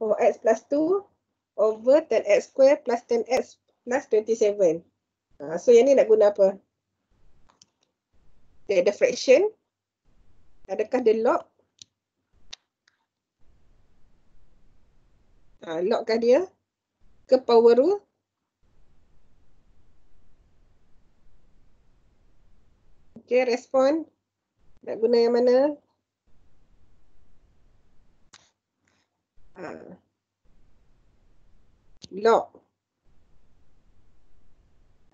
4x plus 2 over 10x square plus 10x plus 27. Uh, ha, so yang ni nak guna apa? Okay, the fraction. Adakah dia log? Uh, ha, logkah dia ke power rule? Okay, respon. Nak guna yang mana? Lock.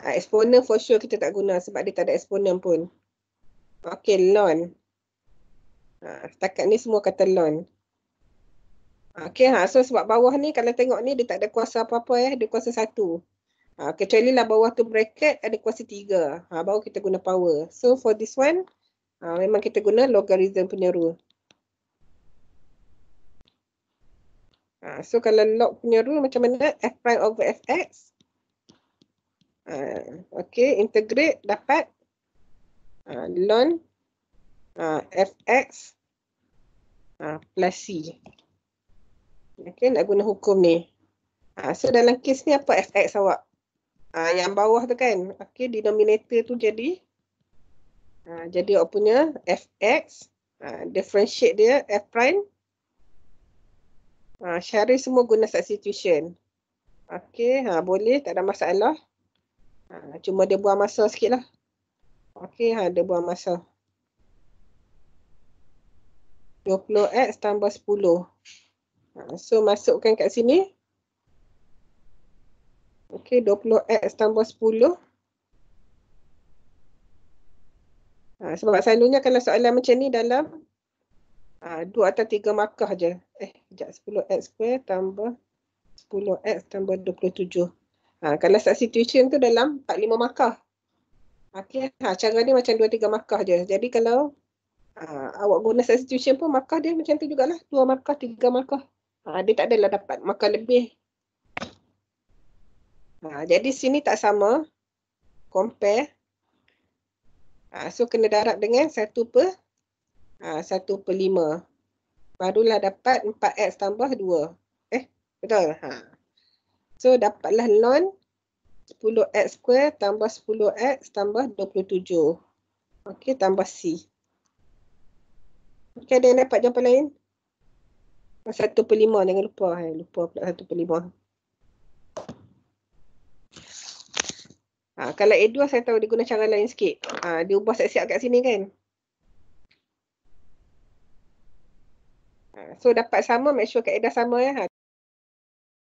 Uh, exponent for sure kita tak guna sebab dia tak ada exponent pun. Okay, lon. Uh, ah, setakat ni semua kata lon. Okay, ha. Ah, so sebab bawah ni kalau tengok ni dia tak ada kuasa apa-apa ya. Dia kuasa satu. Ha, kecuali lah bawah tu bracket ada kuasa tiga. Ha, baru kita guna power. So for this one, ha, memang kita guna logarithm punya rule. Ha, so kalau log punya rule macam mana? F prime over fx. Ha, okay, integrate dapat ha, ln ha, fx ha, plus c. Okay, nak guna hukum ni. Ha, so dalam kes ni apa f x awak? Ha, yang bawah tu kan? Okay, denominator tu jadi. Ha, jadi awak punya x, Ha, differentiate dia f prime Ha, Syari semua guna substitution. Okey, ha, boleh tak ada masalah. Ha, cuma dia buang masa sikit lah. Okey, ha, dia buang masa. 20x tambah 10. Ha, so masukkan kat sini. Okey, 20x tambah 10. Ha, sebab selalunya kalau soalan macam ni dalam uh, dua atau tiga markah je. Eh, sekejap. 10x square tambah 10x tambah 27. Ha, ah, kalau substitution tu dalam 4-5 markah. Okay. Ah, ha, cara ni macam dua tiga markah je. Jadi kalau uh, awak guna substitution pun markah dia macam tu jugalah. dua markah, tiga markah. Ha, dia tak adalah dapat markah lebih. Ha, jadi sini tak sama. Compare. Ha, so kena darab dengan satu per 1 ha, per 5. Barulah dapat 4X tambah 2. Eh, betul. Ha. So, dapatlah non 10X square tambah 10X tambah 27. Okey, tambah C. Okey, ada yang dapat jawapan lain? 1 per 5, jangan lupa. Eh. Lupa pula 1 per 5. Ha, kalau A2 saya tahu dia guna cara lain sikit. Ha, dia ubah siap-siap kat sini kan? Ha, so dapat sama, make sure kaedah sama ya.